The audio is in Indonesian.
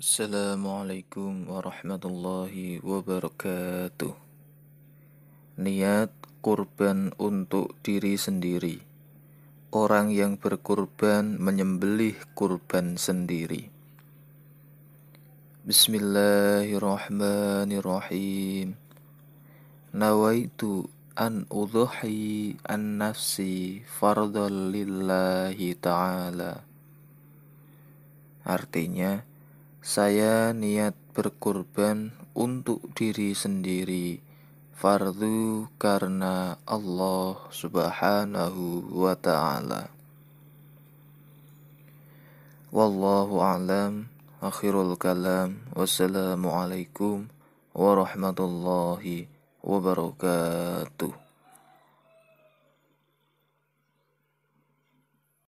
Assalamualaikum warahmatullahi wabarakatuh. Niat kurban untuk diri sendiri. Orang yang berkurban menyembelih kurban sendiri. Bismillahirrahmanirrahim. Nawaitu an udhi an nafsi fardhal lillahi ta'ala. Artinya, saya niat berkorban untuk diri sendiri fardu karena Allah Subhanahu wa taala. Wallahu a'lam. Akhirul kalam. Wassalamualaikum warahmatullahi wabarakatuh.